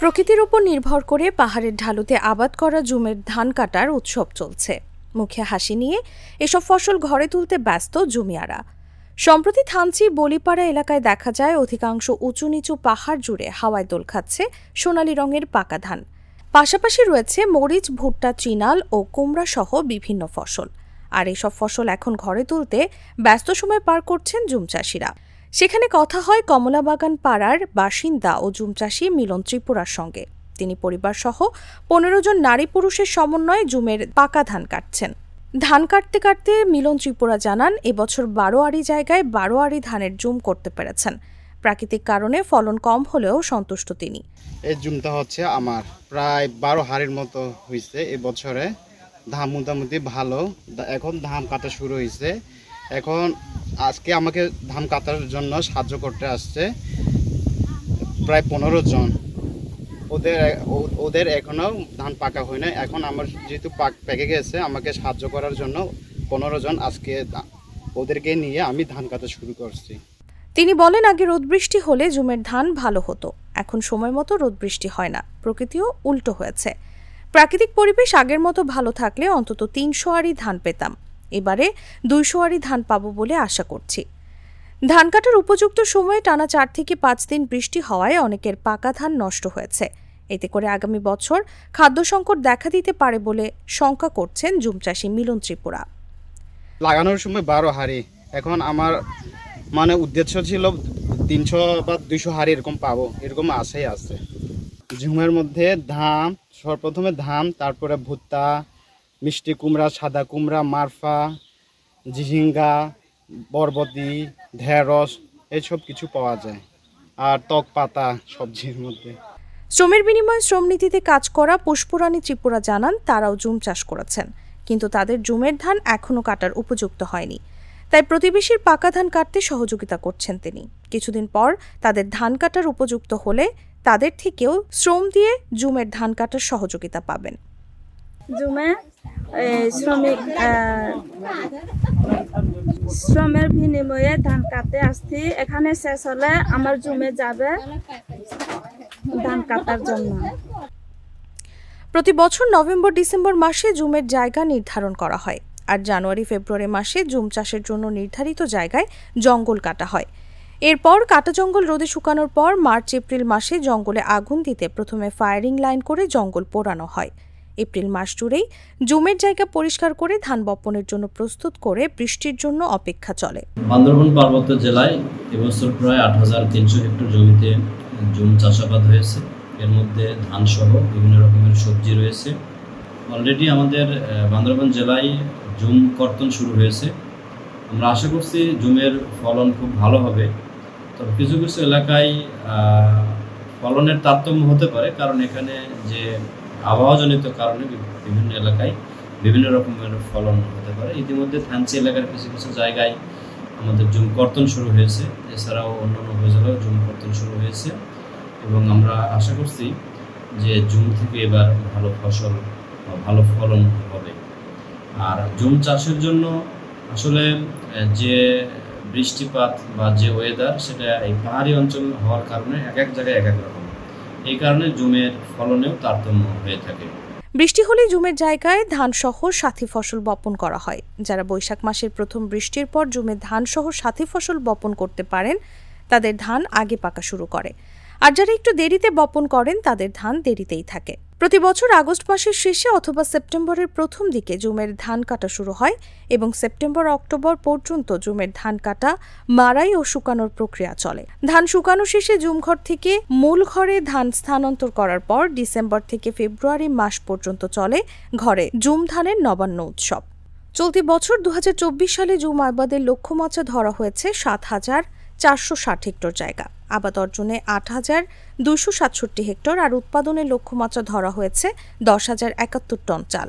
প্রকৃতির উপর নির্ভর করে পাহাড়ের ঢালুতে আবাদ করা জুমের ধান কাটার উৎসব চলছে মুখে হাসি নিয়ে এসব ফসল ঘরে তুলতে ব্যস্ত জুমিয়ারা সম্প্রতি থানচি বলিপাড়া এলাকায় দেখা যায় অধিকাংশ উঁচু নিচু পাহাড় জুড়ে হাওয়ায় দোল খাচ্ছে সোনালি রঙের পাকা ধান পাশাপাশি রয়েছে মরিচ ভুট্টা চিনাল ও কুমড়া সহ বিভিন্ন ফসল আর এসব ফসল এখন ঘরে তুলতে ব্যস্ত সময় পার করছেন জুম চাষিরা সেখানে কথা হয় কমলাবাগান পাড়ার বাসিন্দা ও জুম চাষি মিলন ত্রিপুরার সঙ্গে তিনি পরিবার সহ পনেরো জন নারী পুরুষের সমন্বয়ে জুমের পাকা ধান কাটছেন ধান কাটতে কাটতে মিলন ত্রিপুরা জানান এবছর বারো আড়ি জায়গায় বারো আড়ি ধানের জুম করতে পেরেছেন প্রাকৃতিক কারণে ফলন কম হলেও সন্তুষ্ট তিনি এই জুমটা হচ্ছে আমার প্রায় বারো হাড়ির মতো হয়েছে এবছরে ধান মোটামুটি ভালো এখন ধান কাটা শুরু হয়েছে এখন আজকে আমাকে ধান কাটার জন্য সাহায্য করতে আসছে প্রায় পনেরো জন ওদের ওদের এখনও ধান পাকা হয় না এখন আমার যেহেতু পাক পেকে গেছে আমাকে সাহায্য করার জন্য পনেরো জন আজকে ওদেরকে নিয়ে আমি ধান কাটা শুরু করছি তিনি বলেন আগে রোদ বৃষ্টি হলে জুমের ধান ভালো হতো এখন সময় মতো রোদ বৃষ্টি হয় না প্রকৃতিও উল্টো হয়েছে প্রাকৃতিক পরিবেশ আগের মতো ভালো থাকলে অন্তত তিনশো আরই ধান পেতাম এবারে দুইশো আড়ি ধান পাবো বলে আশা করছি ধান কাটার উপযুক্ত সময়ে টানা চার থেকে পাঁচ দিন বৃষ্টি হওয়ায় অনেকের পাকা ধান নষ্ট হয়েছে এতে করে আগামী বছর খাদ্য সংকট দেখা দিতে পারে বলে শঙ্কা করছেন জুম মিলন ত্রিপুরা লাগানোর সময় বারো হাড়ি এখন আমার মানে উদ্দেশ্য ছিল তিনশো বা দুইশো হাড়ি এরকম পাবো এরকম আশাই আছে ঝুমের মধ্যে ধান সর্বপ্রথমে ধান তারপরে ভুট্টা মিষ্টি কুমড়া সাদা কুমড়া মারফা ঝিঝিঙ্গা বরবতি ঢেঁড়স এসব কিছু পাওয়া যায় আর টক পাতা সবজির মধ্যে শ্রমের বিনিময়ে শ্রম নীতিতে কাজ করা পুষ্পরাণী ত্রিপুরা জানান তারাও জুম চাষ করেছেন কিন্তু তাদের জুমের ধান এখনও কাটার উপযুক্ত হয়নি তাই প্রতিবেশীর পাকা ধান কাটতে সহযোগিতা করছেন তিনি কিছুদিন পর তাদের ধান কাটার উপযুক্ত হলে তাদের থেকেও শ্রম দিয়ে জুমের ধান কাটার সহযোগিতা পাবেন জুমে শ্রমিক শ্রমের বিনিময়ে ধান কাটতে আসছি এখানে শেষ হলে আমার জুমে যাবে ধান কাটার জন্য প্রতি বছর নভেম্বর ডিসেম্বর মাসে জুমের জায়গা নির্ধারণ করা হয় আর জানুয়ারি ফেব্রুয়ারি মাসে জুম চাষের জন্য নির্ধারিত জায়গায় জঙ্গল কাটা হয় এরপর কাটা জঙ্গল রোদে শুকানোর পর মার্চ এপ্রিল মাসে জঙ্গলে আগুন দিতে প্রথমে ফায়ারিং লাইন করে জঙ্গল পোড়ানো হয় এপ্রিল মাস জুড়েই জমির জায়গা পরিষ্কার করে ধান বপনের জন্য প্রস্তুত করে বৃষ্টির জন্য অপেক্ষা চলে বান্দরবন পার্বত্য জেলায় এবছর প্রায় আট হাজার তিনশো হেক্টর জমিতে জুম চাষাবাদ হয়েছে এর মধ্যে ধান সহ বিভিন্ন রকমের সবজি রয়েছে অলরেডি আমাদের বান্দরবন জেলায় জুম কর্তন শুরু হয়েছে আমরা আশা করছি জুমের ফলন খুব ভালো হবে তবে কিছু কিছু এলাকায় ফলনের তারতম্য হতে পারে কারণ এখানে যে আবহাওয়াজনিত কারণে বিভিন্ন এলাকায় বিভিন্ন রকমের ফলন হতে পারে ইতিমধ্যে থানচি এলাকার কিছু কিছু জায়গায় আমাদের জুম কর্তন শুরু হয়েছে এছাড়াও অন্যান্য উপজেলায় জুম কর্তন শুরু হয়েছে এবং আমরা আশা করছি যে জুম থেকে এবার ভালো ফসল ভালো ফলন হবে আর জুম চাষের জন্য আসলে যে বৃষ্টিপাত বা যে ওয়েদার সেটা এই পাহাড়ি অঞ্চল হওয়ার কারণে এক এক জায়গায় এক এক রকম এই কারণে জুমের ফলনেও তারতম্য হয়ে থাকে বৃষ্টি হলে জুমের জায়গায় ধানসহ সাথী ফসল বপন করা হয় যারা বৈশাখ মাসের প্রথম বৃষ্টির পর জুমে ধানসহ সাথী ফসল বপন করতে পারেন তাদের ধান আগে পাকা শুরু করে আর যারা একটু দেরিতে বপন করেন তাদের ধান দেরিতেই থাকে প্রতি বছর আগস্ট মাসের শেষে অথবা সেপ্টেম্বরের প্রথম দিকে জুমের ধান কাটা শুরু হয় এবং সেপ্টেম্বর অক্টোবর পর্যন্ত জুমের ধান কাটা মারাই ও শুকানোর প্রক্রিয়া চলে ধান শুকানো শেষে জুমঘর থেকে মূল ঘরে ধান স্থানান্তর করার পর ডিসেম্বর থেকে ফেব্রুয়ারি মাস পর্যন্ত চলে ঘরে জুম ধানের নবান্ন উৎসব চলতি বছর দু সালে জুম আবাদের লক্ষ্যমাত্রা ধরা হয়েছে সাত হাজার চারশো ষাট হেক্টর জায়গা আবাদ অর্জনে আট হাজার দুইশো সাতষট্টি হেক্টর আর উৎপাদনের লক্ষ্যমাত্রা ধরা হয়েছে দশ হাজার একাত্তর টন চাল